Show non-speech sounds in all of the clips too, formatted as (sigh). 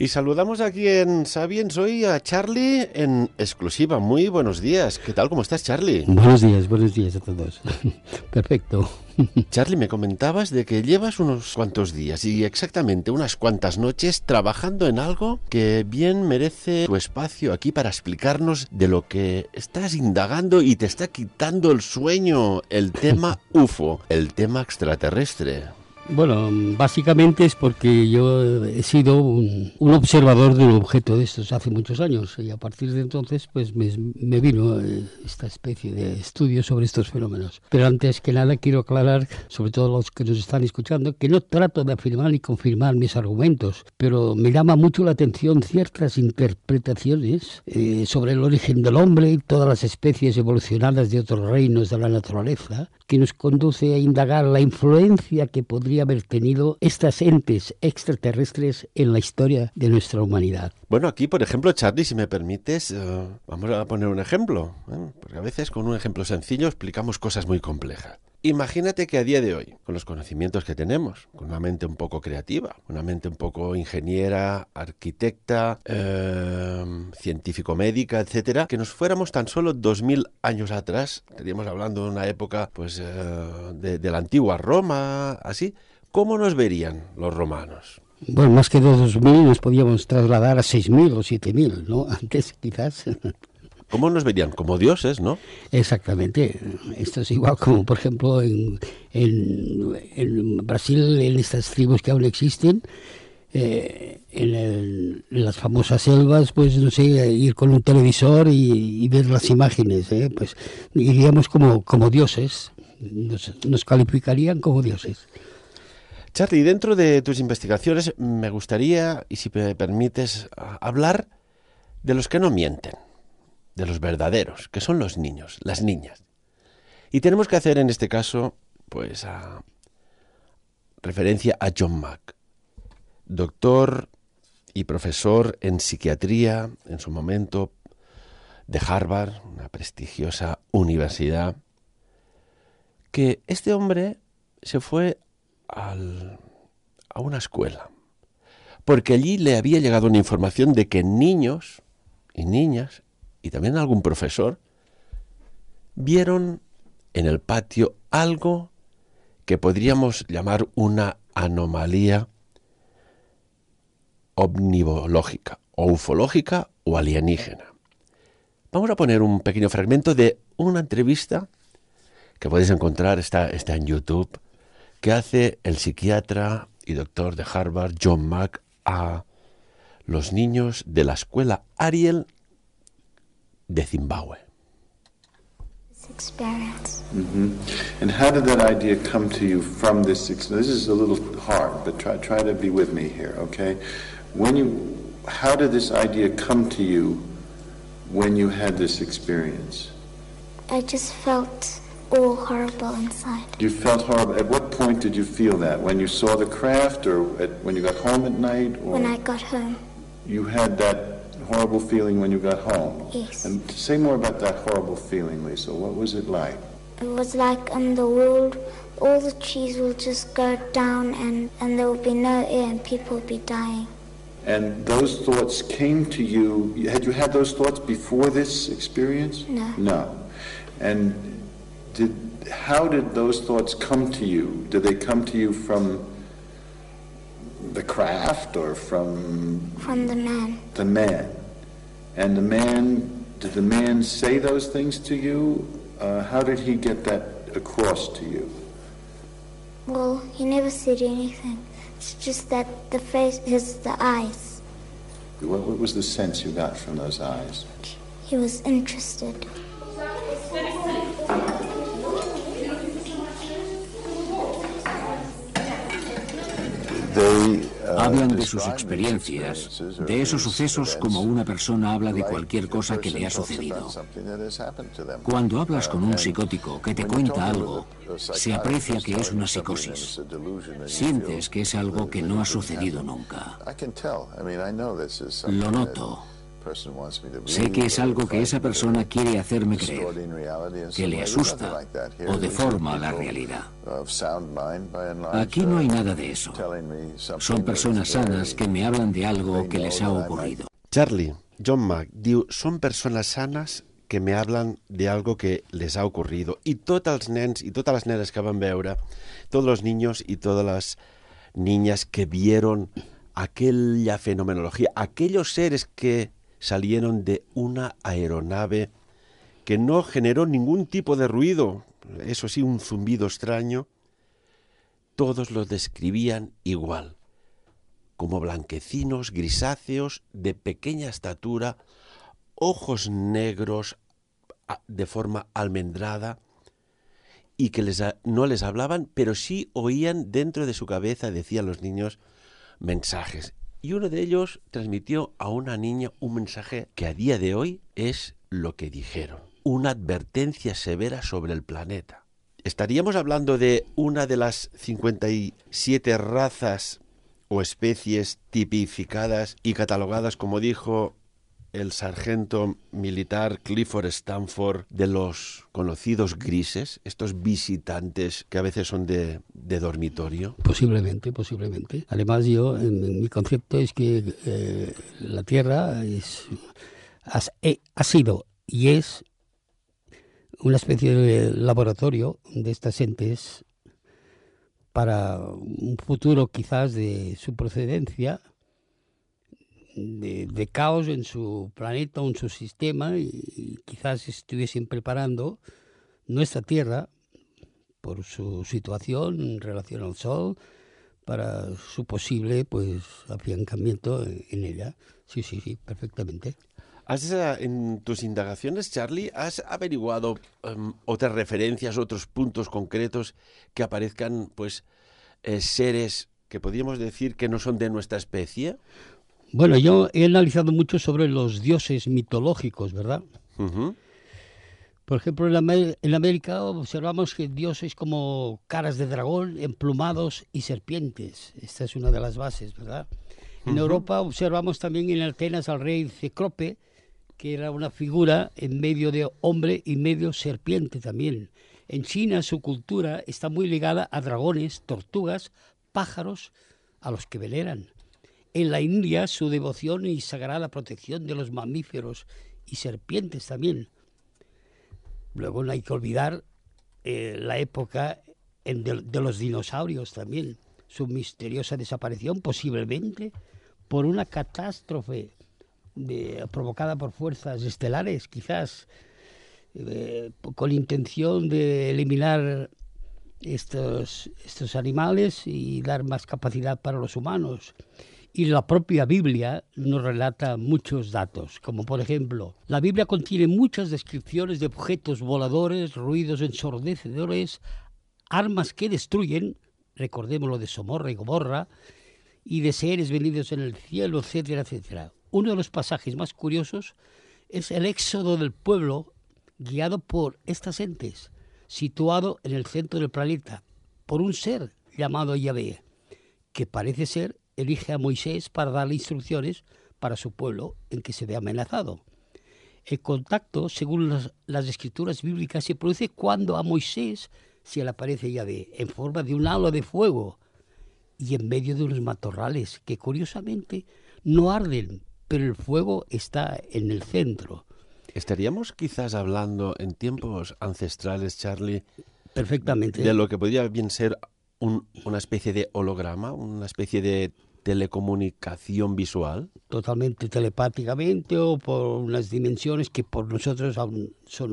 Y saludamos aquí en Sabiens hoy a Charlie en exclusiva. Muy buenos días. ¿Qué tal? ¿Cómo estás, Charlie? Buenos días, buenos días a todos. (laughs) Perfecto. (laughs) Charlie, me comentabas de que llevas unos cuantos días y exactamente unas cuantas noches trabajando en algo que bien merece tu espacio aquí para explicarnos de lo que estás indagando y te está quitando el sueño, el tema UFO, (laughs) el tema extraterrestre. Bueno, básicamente es porque yo he sido un, observador de un objeto de estos hace muchos años y a partir de entonces pues me, vino eh, esta especie de estudio sobre estos fenómenos. Pero antes que nada quiero aclarar, sobre todo los que nos están escuchando, que no trato de afirmar ni confirmar mis argumentos, pero me llama mucho la atención ciertas interpretaciones eh, sobre el origen del hombre y todas las especies evolucionadas de otros reinos de la naturaleza que nos conduce a indagar la influencia que podría haber tenido estas entes extraterrestres en la historia de nuestra humanidad. Bueno, aquí, por ejemplo, Charlie, si me permites, eh, vamos a poner un ejemplo, ¿eh? porque a veces con un ejemplo sencillo explicamos cosas muy complejas. Imagínate que a día de hoy, con los conocimientos que tenemos, con una mente un poco creativa, una mente un poco ingeniera, arquitecta, em, científico-médica, etcétera, que nos fuéramos tan solo 2000 años atrás, estaríamos hablando de una época pues, eh, de, la antigua Roma, así, ¿cómo nos verían los romanos? Bueno, más que 2.000 nos podíamos trasladar a 6.000 o 7.000, ¿no? (laughs) Antes quizás. ¿Cómo nos verían? Como dioses, ¿no? Exactamente. Esto es igual como, por ejemplo, en, Brasil, en estas tribus que aún existen, eh, en, las famosas selvas, pues no sé, ir con un televisor y, ver las imágenes, ¿eh? pues iríamos como, como dioses, nos, calificarían como dioses. Charlie, dentro de tus investigaciones me gustaría, y si me permites, hablar de los que no mienten de los verdaderos, que son los niños, las niñas. Y tenemos que hacer en este caso, pues, a, referencia a John Mack, doctor y profesor en psiquiatría en su momento de Harvard, una prestigiosa universidad, que este hombre se fue a una escuela, porque allí le había llegado una información de que niños y niñas y también algún profesor vieron en el patio algo que podríamos llamar una anomalía omnivológica ufológica o alienígena. Vamos a poner un pequeño fragmento de una entrevista que podéis encontrar, está, está en YouTube, que hace el psiquiatra y doctor de Harvard, John Mack, a los niños de la escuela Ariel de Zimbabue. experience. Mm-hmm. And how did that idea come to you from this experience? This is a little hard, but try, try to be with me here, okay? When you, how did this idea come to you when you had this experience? I just felt all horrible inside. You felt horrible. At what point did you feel that? When you saw the craft, or at, when you got home at night? Or when I got home. You had that horrible feeling when you got home. Yes. And say more about that horrible feeling, Lisa. What was it like? It was like in the world, all the trees will just go down and, and there will be no air and people will be dying. And those thoughts came to you, had you had those thoughts before this experience? No. No. And did, how did those thoughts come to you? Did they come to you from the craft or from... From the man. The man. And the man, did the man say those things to you? Uh, how did he get that across to you? Well, he never said anything. It's just that the face, his the eyes. What, what was the sense you got from those eyes? He was interested. Eh, Hablan de sus experiencias, de esos sucesos como una persona habla de cualquier cosa que le ha sucedido. Cuando hablas con un psicótico que te cuenta algo, se aprecia que es una psicosis. Sientes que es algo que no ha sucedido nunca. Lo noto. Sé que es algo que esa persona quiere hacerme creer, que le asusta o deforma la realidad. Aquí no hay nada de eso. Son personas sanas que me hablan de algo que les ha ocurrido. Charlie, John Mack diu son personas sanas que me hablan de algo que les ha ocurrido. Y todos los nens y que van niños y todas las niñas que vieron aquella fenomenología, aquellos seres que salieron de una aeronave que no generó ningún tipo de ruido, eso sí, un zumbido extraño. Todos los describían igual, como blanquecinos, grisáceos, de pequeña estatura, ojos negros de forma almendrada, y que les, no les hablaban, pero sí oían dentro de su cabeza, decían los niños, mensajes y uno de ellos transmitió a una niña un mensaje que a día de hoy es lo que dijeron, una advertencia severa sobre el planeta. Estaríamos hablando de una de las 57 razas o especies tipificadas y catalogadas, como dijo el sargento militar Clifford Stanford de los conocidos grises, estos visitantes que a veces son de, dormitorio? Posiblemente, posiblemente. Además, yo, en, mi concepto es que eh, la Tierra eh, ha sido y es una especie de laboratorio de estas entes para un futuro quizás de su procedencia de, caos en su planeta o en su sistema y, quizás estuviesen preparando nuestra Tierra por su situación en relación al Sol para su posible pues afiancamiento en ella. Sí, sí, sí, perfectamente. ¿Has, eh, en tus indagaciones, Charlie, has averiguado em, otras referencias, otros puntos concretos que aparezcan, pues, eh, seres que podríamos decir que no son de nuestra especie? Bueno, yo he analizado mucho sobre los dioses mitológicos, ¿verdad? Por ejemplo, en, América observamos que dioses como caras de dragón, emplumados y serpientes. Esta es una de las bases, ¿verdad? En Europa observamos también en Atenas al rey Cecrope, que era una figura en medio de hombre y medio serpiente también. En China su cultura está muy ligada a dragones, tortugas, pájaros, a los que veneran. En la India su devoción y sagrada protección de los mamíferos y serpientes también. Luego no hay que olvidar eh, la época de, los dinosaurios también, su misteriosa desaparición posiblemente por una catástrofe provocada por fuerzas estelares, quizás eh, con la intención de eliminar estos, estos animales y dar más capacidad para los humanos y la propia Biblia nos relata muchos datos, como por ejemplo, la Biblia contiene muchas descripciones de objetos voladores, ruidos ensordecedores, armas que destruyen, recordemos lo de Somorra y Gomorra, y de seres venidos en el cielo, etcétera, etcétera. Uno de los pasajes más curiosos es el éxodo del pueblo guiado por estas entes, situado en el centro del planeta, por un ser llamado Yahvé, que parece ser elige a Moisés para darle instrucciones para su pueblo en que se ve amenazado. El contacto, según las, escrituras bíblicas, se produce cuando a Moisés se le aparece Yahvé en forma de un halo de fuego y en medio de unos matorrales que curiosamente no arden, pero el fuego está en el centro. Estaríamos quizás hablando en tiempos ancestrales, Charlie. Perfectamente. De lo que podría bien ser una especie de holograma, una especie de telecomunicación visual? Totalmente telepáticamente o por unas dimensiones que por nosotros aún son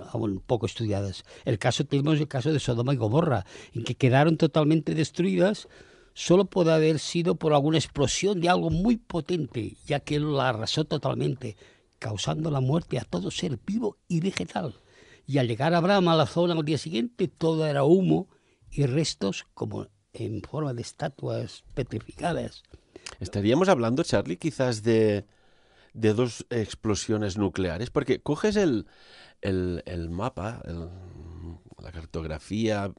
eh, aún poco estudiadas. El caso tenemos el caso de Sodoma y Gomorra, en que quedaron totalmente destruidas solo puede haber sido por alguna explosión de algo muy potente, ya que la arrasó totalmente, causando la muerte a todo ser vivo y vegetal. Y al llegar Abraham a la zona al día siguiente, todo era humo y restos como en forma de estatuas petrificadas. Estaríamos hablando, Charlie, quizás de, de dos explosiones nucleares, porque coges el, el, mapa, la cartografía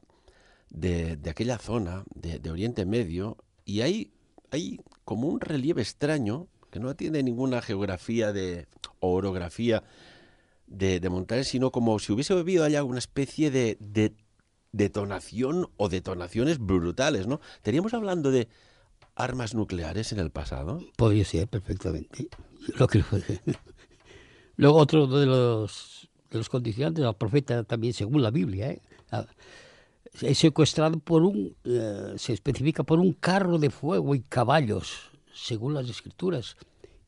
de, de aquella zona de, Oriente Medio, y hay, hay como un relieve extraño que no tiene ninguna geografía de, o orografía de, de montañas, sino como si hubiese bebido allá una especie de, de detonación o detonaciones brutales, ¿no? Teníamos hablando de armas nucleares en el pasado. Podría ser, perfectamente. Lo Luego otro de los, de los condicionantes, el profeta también según la Biblia, ¿eh? ah, es secuestrado por un, eh, se especifica por un carro de fuego y caballos, según las escrituras,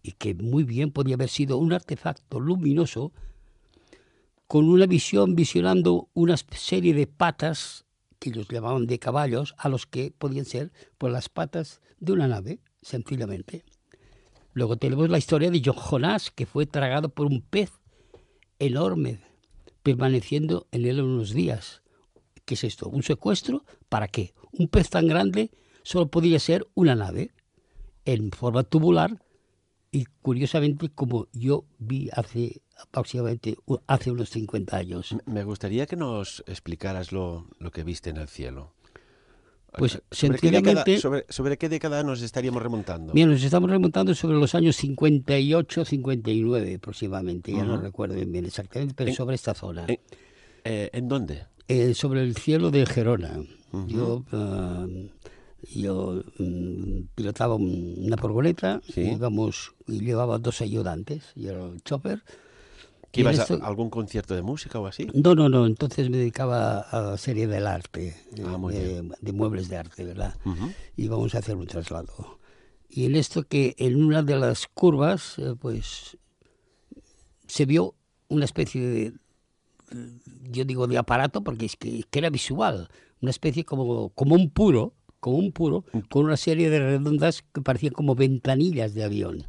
y que muy bien podía haber sido un artefacto luminoso con una visión visionando una serie de patas que los llamaban de caballos, a los que podían ser por pues, las patas de una nave, sencillamente. Luego tenemos la historia de John Jonás, que fue tragado por un pez enorme, permaneciendo en él unos días. ¿Qué es esto? ¿Un secuestro? ¿Para qué? Un pez tan grande solo podía ser una nave, en forma tubular, y curiosamente, como yo vi hace aproximadamente hace unos 50 años. Me gustaría que nos explicaras lo, lo que viste en el cielo. Pues ¿Sobre qué, década, sobre, sobre, qué década nos estaríamos remontando? Bien, nos estamos remontando sobre los años 58, 59 aproximadamente, ya no recuerdo bien exactamente, pero sobre esta zona. ¿En, eh, dónde? Eh, sobre el cielo de Gerona. Yo, ah, yo mm, pilotaba una furgoneta, y llevaba dos ayudantes, yo era el chopper, ibas a algún concierto de música o así? No, no, no. Entonces me dedicaba a la serie del arte, eh, ah, de, muebles de arte, ¿verdad? Y vamos a hacer un traslado. Y en esto que en una de las curvas, eh, pues, se vio una especie de, yo digo de aparato porque es que, era visual, una especie como, como un puro, como un puro, mm. con una serie de redondas que parecían como ventanillas de avión.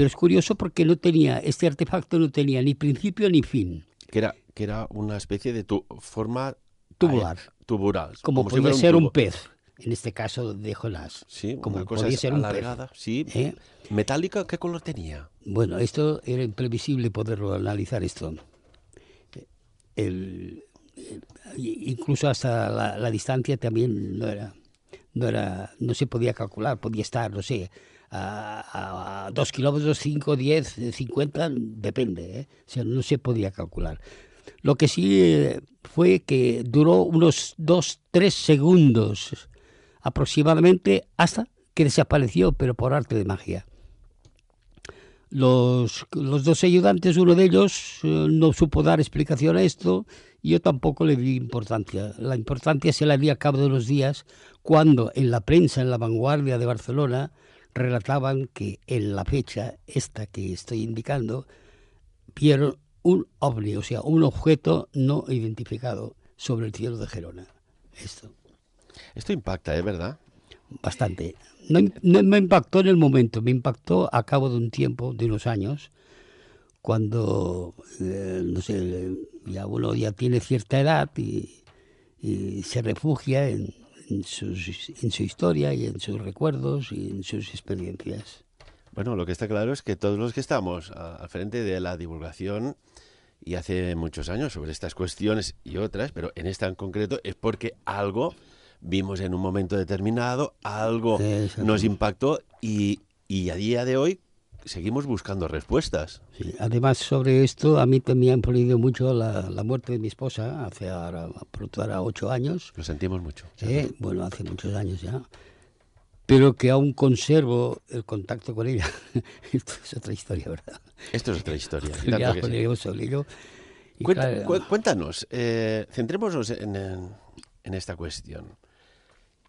Pero es curioso porque no tenía, este artefacto no tenía ni principio ni fin. Que era, que era una especie de forma tubular. Como, podía ser un, pez, en este caso de Jonás. como una podía ser un pez. Sí. ¿Eh? ¿Metálica qué color tenía? Bueno, esto era imprevisible poderlo analizar esto. incluso hasta la, la distancia también no era, no era, no se podía calcular, podía estar, no sé, a, 2 kilómetros, 5, 10, 50, depende. ¿eh? sea, no se podía calcular. Lo que sí eh, fue que duró unos 2, 3 segundos aproximadamente hasta que desapareció, pero por arte de magia. Los, dos ayudantes, uno de ellos eh, no supo dar explicación a esto, y yo tampoco le di importancia. La importancia se la di a cabo de los días, cuando en la prensa, en la vanguardia de Barcelona, relataban que en la fecha, esta que estoy indicando, vieron un ovni, o sea, un objeto no identificado sobre el cielo de Gerona. Esto. Esto impacta, ¿es ¿eh? verdad? Bastante. No, me impactó en el momento, me impactó a cabo de un tiempo, de unos años, cuando, eh, no sé, ya uno ya tiene cierta edad y se refugia en, en, su historia y en sus recuerdos y en sus experiencias. Bueno, lo que está claro es que todos los que estamos al frente de la divulgación y hace muchos años sobre estas cuestiones y otras, pero en esta en concreto es porque algo vimos en un momento determinado, algo nos impactó y a día de hoy seguimos buscando respuestas. Sí, además, sobre esto, a mí me ha influido mucho la, la, muerte de mi esposa hace ahora, pronto ahora ocho años. Lo sentimos mucho. Sí. bueno, hace muchos años ya. Pero que aún conservo el contacto con ella. (laughs) esto es otra historia, ¿verdad? Esto es otra historia. (laughs) ya sobre ello. cuéntanos, eh, centrémonos en, en esta cuestión.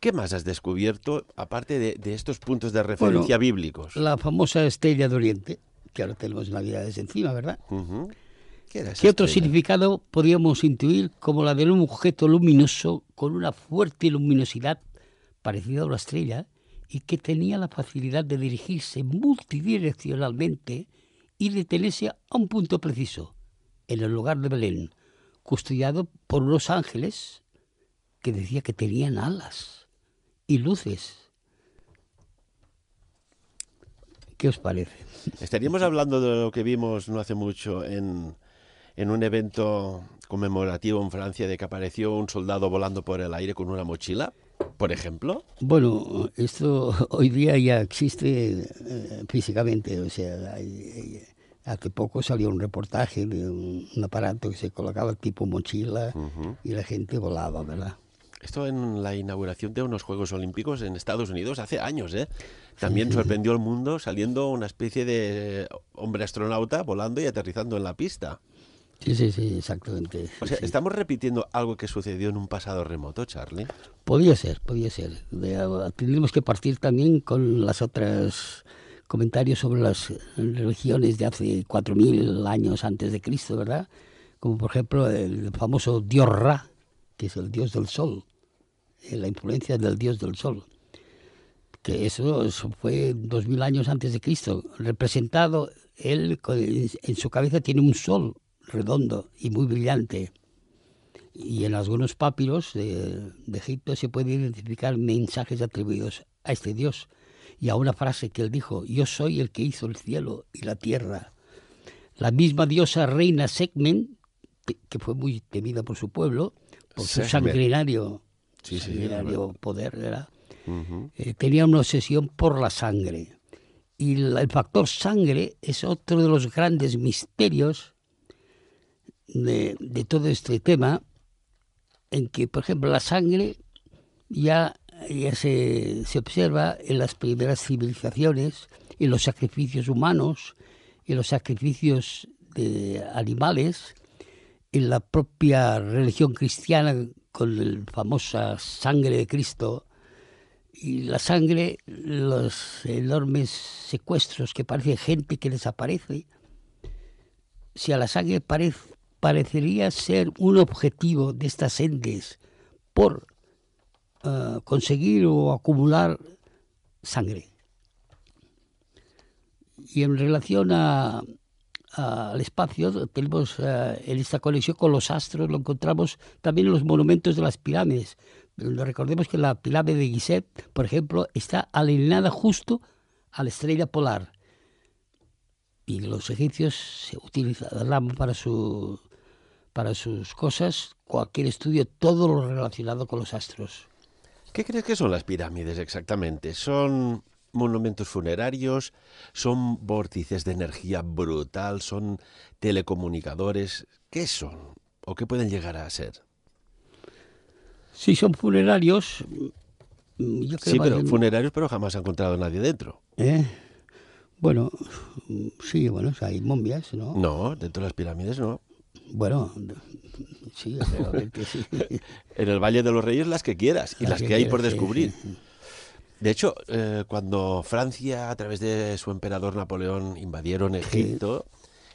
¿Qué más has descubierto, aparte de, estos puntos de referencia bíblicos? La famosa estrella de Oriente, que ahora tenemos navidades encima, ¿verdad? ¿Qué, ¿Qué otro significado podríamos intuir como la de un objeto luminoso con una fuerte luminosidad parecida a una estrella y que tenía la facilidad de dirigirse multidireccionalmente y de detenerse a un punto preciso, en el lugar de Belén, custodiado por unos ángeles que decía que tenían alas y luces. ¿Qué os parece? Estaríamos hablando de lo que vimos no hace mucho en, un evento conmemorativo en Francia de que apareció un soldado volando por el aire con una mochila, por ejemplo? Bueno, esto hoy día ya existe eh, físicamente, o sea, hace poco salió un reportaje de un, aparato que se colocaba tipo mochila y la gente volaba, ¿verdad? Esto en la inauguración de unos Juegos Olímpicos en Estados Unidos hace años, ¿eh? También sorprendió al mundo saliendo una especie de eh, hombre astronauta volando y aterrizando en la pista. Sí, sí, sí, exactamente. O sea, ¿estamos repitiendo algo que sucedió en un pasado remoto, Charlie? Podía ser, podía ser. Ah, Tendríamos que partir también con las otras comentarios sobre las religiones de hace 4.000 años antes de Cristo, ¿verdad? Como por ejemplo el famoso dios Ra, que es el dios del sol, eh, la influencia del dios del sol, que eso, fue dos mil años antes de Cristo, representado él en su cabeza tiene un sol redondo y muy brillante. Y en algunos papiros de, Egipto se puede identificar mensajes atribuidos a este dios y a una frase que él dijo, yo soy el que hizo el cielo y la tierra. La misma diosa reina Sekmen que, fue muy temida por su pueblo, por su sanguinario sí, sí, poder, ¿verdad? Eh, tenía una obsesión por la sangre. Y el factor sangre es otro de los grandes misterios de, todo este tema, en que, por ejemplo, la sangre ya, se, se, observa en las primeras civilizaciones, en los sacrificios humanos, en los sacrificios de animales, en la propia religión cristiana con la famosa sangre de Cristo y la sangre, los enormes secuestros que parece gente que desaparece, si a la sangre parecería ser un objetivo de estas entes por eh, conseguir o acumular sangre. Y en relación a, al espacio, tenemos en eh, esta conexión con los astros, lo encontramos también en los monumentos de las pirámides. Recordemos que la pirámide de Gizeh, por ejemplo, está alineada justo a la estrella polar. Y los egipcios se utilizaban para, su, para sus cosas cualquier estudio, todo lo relacionado con los astros. ¿Qué crees que son las pirámides exactamente? ¿Son monumentos funerarios, son vórtices de energía brutal, son telecomunicadores. ¿Qué son o qué pueden llegar a ser? si son funerarios. Mm, yo creo sí, pero funerarios, pero jamás ha encontrado nadie dentro. ¿Eh? Bueno, sí, bueno, hay momias, ¿no? No, dentro de las pirámides no. Bueno, sí, (laughs) en el Valle de los Reyes las que quieras y las, que, hay por descubrir. De hecho, eh, cuando Francia, a través de su emperador Napoleón, invadieron Egipto,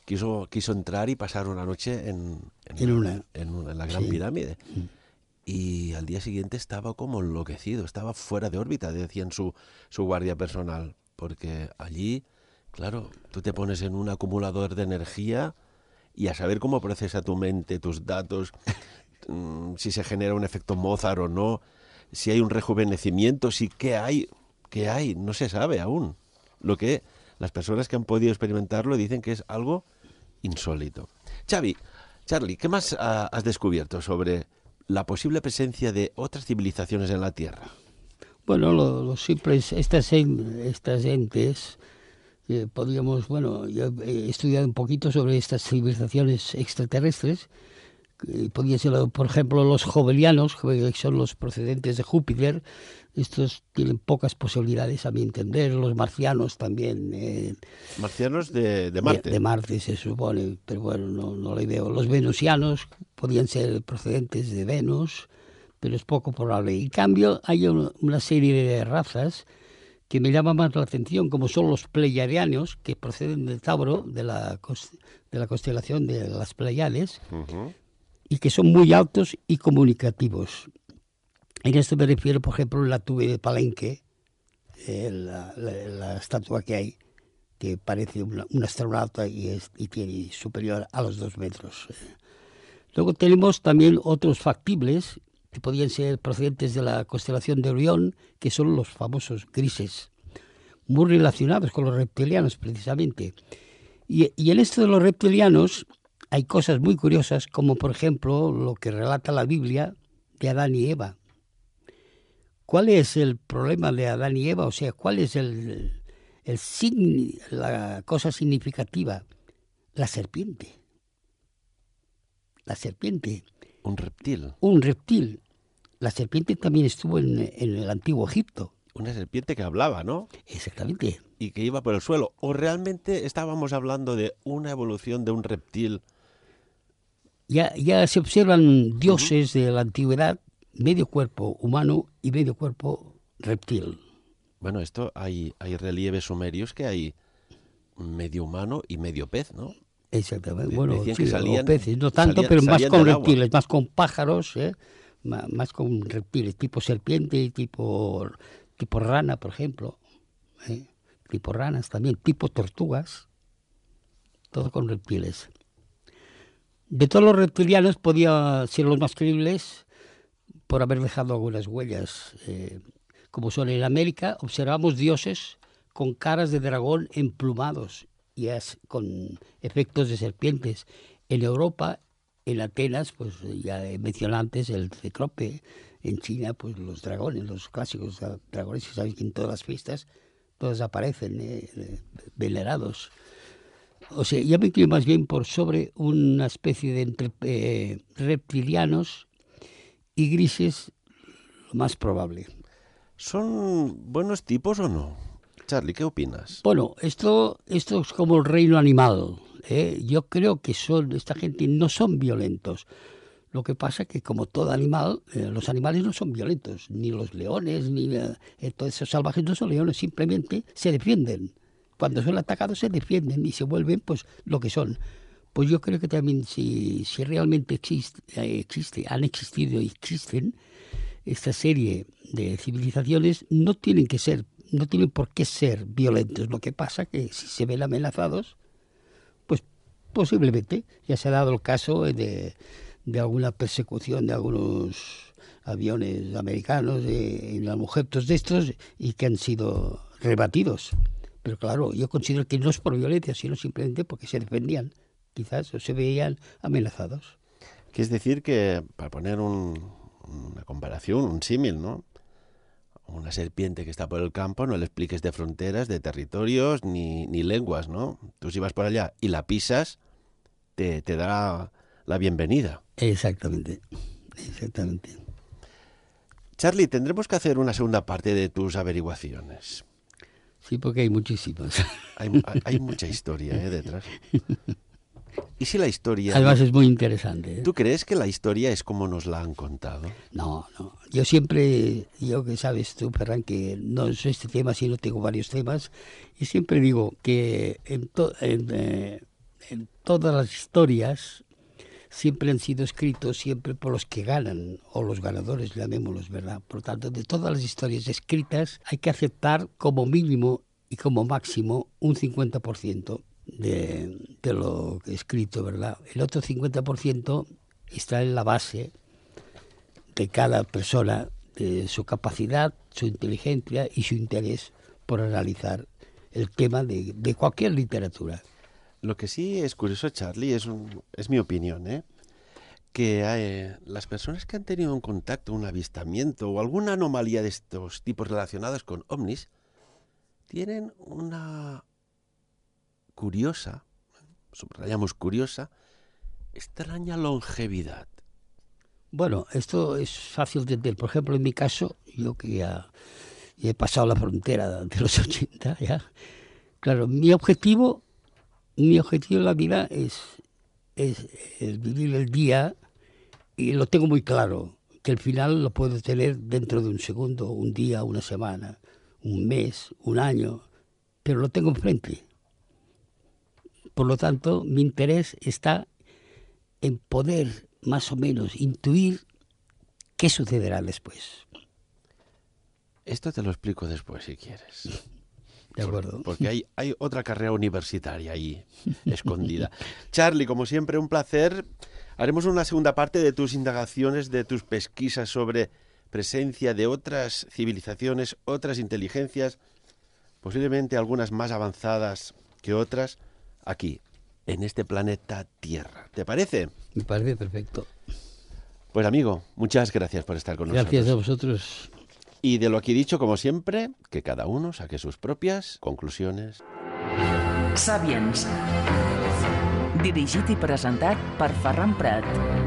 quiso, quiso entrar y pasar una noche en, la Gran Pirámide. Mm. Y al día siguiente estaba como enloquecido, estaba fuera de órbita, decían su, su guardia personal, porque allí, claro, tú te pones en un acumulador de energía y a saber cómo procesa tu mente, tus datos, (laughs) mm, si se genera un efecto Mozart o no si hay un rejuvenecimiento, si qué hay, qué hay, no se sabe aún. Lo que las personas que han podido experimentarlo dicen que es algo insólito. Xavi, Charlie, ¿qué más ah, has descubierto sobre la posible presencia de otras civilizaciones en la Tierra? Bueno, lo, lo estas, estas entes, eh, podríamos, bueno, yo he estudiado un poquito sobre estas civilizaciones extraterrestres, eh, podrían ser, por ejemplo, los jovelianos, que son los procedentes de Júpiter, estos tienen pocas posibilidades, a mi entender, los marcianos también. Eh, marcianos de, de Marte. De, Marte, se supone, pero bueno, no, no le veo. Los venusianos podían ser procedentes de Venus, pero es poco probable. En cambio, hay una serie de razas que me llaman más la atención, como son los pleiadianos, que proceden del Tauro, de la, de la constelación de las Pleiades, y que son muy altos y comunicativos. En esto me refiero, por ejemplo, la tuve de Palenque, eh, la, estatua que hay, que parece una, un astronauta y, tiene superior a los dos metros. Eh. Luego tenemos también otros factibles que podían ser procedentes de la constelación de Orión, que son los famosos grises, muy relacionados con los reptilianos precisamente. Y, y en esto de los reptilianos, hay cosas muy curiosas, como por ejemplo lo que relata la Biblia de Adán y Eva. ¿Cuál es el problema de Adán y Eva? O sea, ¿cuál es el, la cosa significativa? La serpiente. La serpiente. Un reptil. Un reptil. La serpiente también estuvo en, en el antiguo Egipto. Una serpiente que hablaba, ¿no? Exactamente. Y que iba por el suelo. ¿O realmente estábamos hablando de una evolución de un reptil ya, ya se observan dioses de la antigüedad, medio cuerpo humano y medio cuerpo reptil. Bueno, esto hay, hay relieves sumerios que hay medio humano y medio pez, ¿no? Exactamente. bueno, sí, salían, peces, no tanto, pero más con reptiles, más con pájaros, ¿eh? más, con reptiles, tipo serpiente, tipo, tipo rana, por ejemplo, ¿eh? tipo ranas también, tipo tortugas, todo con reptiles. De todos los reptilianos podía ser los más creíbles por haber dejado algunas huellas. Eh, como son en América, observamos dioses con caras de dragón emplumados y con efectos de serpientes. En Europa, en Atenas, pues ya mencioné antes el cecrope. En China, pues los dragones, los clásicos dragones, que sabéis que en todas las fiestas todos aparecen eh, eh, venerados o sea, ya me inclino más bien por sobre una especie de entre eh, reptilianos y grises, lo más probable. ¿Son buenos tipos o no? Charlie, ¿qué opinas? Bueno, esto, esto es como el reino animal. ¿eh? Yo creo que son esta gente no son violentos. Lo que pasa es que como todo animal, eh, los animales no son violentos, ni los leones, ni eh, todos esos salvajes no son leones, simplemente se defienden cuando son atacados se defienden y se vuelven pues lo que son. Pues yo creo que también si, si realmente existe, eh, existe, han existido y existen esta serie de civilizaciones, no tienen que ser, no tienen por qué ser violentos. Lo que pasa que si se ven amenazados, pues posiblemente ya se ha dado el caso de, de alguna persecución de algunos aviones americanos en los objetos de estos y que han sido rebatidos. Pero claro, yo considero que no es por violencia, sino simplemente porque se defendían, quizás, o se veían amenazados. Quiere decir que, para poner una comparación, un símil, ¿no? Una serpiente que está por el campo, no le expliques de fronteras, de territorios, ni, lenguas, ¿no? Tú si vas por allá y la pisas, te, te dará la bienvenida. Exactamente, exactamente. Charlie, tendremos que hacer una segunda parte de tus averiguaciones. Sí, porque hay muchísimas. Hay, mucha historia ¿eh? detrás. (laughs) ¿Y si la historia... Además es muy interesante. ¿eh? ¿Tú crees que la historia es como nos la han contado? No, no. Yo siempre, yo que sabes tú, Ferran, que no es este tema, sino tengo varios temas, y siempre digo que en, eh, en todas las historias siempre han sido escritos siempre por los que ganan, o los ganadores, llamémoslos, ¿verdad? Por tanto, de todas las historias escritas hay que aceptar como mínimo y como máximo un 50% de, de lo escrito, ¿verdad? El otro 50% está en la base de cada persona, de su capacidad, su inteligencia y su interés por analizar el tema de cualquier literatura. Lo que sí es curioso, Charlie, es, es mi opinión, ¿eh? que eh, las personas que han tenido un contacto, un avistamiento o alguna anomalía de estos tipos relacionados con ovnis, tienen una curiosa, subrayamos curiosa, extraña longevidad. Bueno, esto es fácil de entender. Por ejemplo, en mi caso, yo que he pasado la frontera de los 80, (laughs) claro, mi objetivo mi objetivo en la vida es, vivir el día y lo tengo muy claro, que el final lo puedo tener dentro de un segundo, un día, una semana, un mes, un año, pero lo tengo enfrente. Por lo tanto, mi interés está en poder más o menos intuir qué sucederá después. Esto te lo explico después si quieres. (laughs) Porque hay, otra carrera universitaria ahí, (laughs) escondida. Charlie, como siempre, un placer. Haremos una segunda parte de tus indagaciones, de tus pesquisas sobre presencia de otras civilizaciones, otras inteligencias, posiblemente algunas más avanzadas que otras, aquí, en este planeta Tierra. ¿Te parece? Me parece perfecto. Pues amigo, muchas gracias por estar con nosotros. Gracias a vosotros. Y de lo aquí dicho, como siempre, que cada uno saque sus propias conclusiones. Sabiens. Dirigit i presentat per Ferran Prat.